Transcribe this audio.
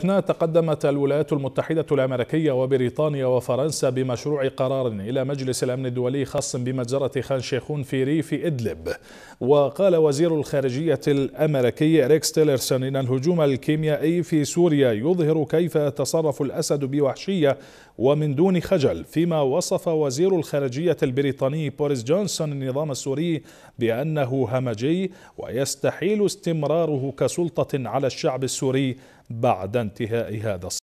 أثناء تقدمت الولايات المتحدة الأمريكية وبريطانيا وفرنسا بمشروع قرار إلى مجلس الأمن الدولي خاص بمجزرة خان شيخون في ريف إدلب وقال وزير الخارجية الأمريكي ريكس تيلرسون إن الهجوم الكيميائي في سوريا يظهر كيف يتصرف الأسد بوحشية ومن دون خجل فيما وصف وزير الخارجية البريطاني بوريس جونسون النظام السوري بأنه همجي ويستحيل استمراره كسلطة على الشعب السوري بعد انتهاء هذا الصف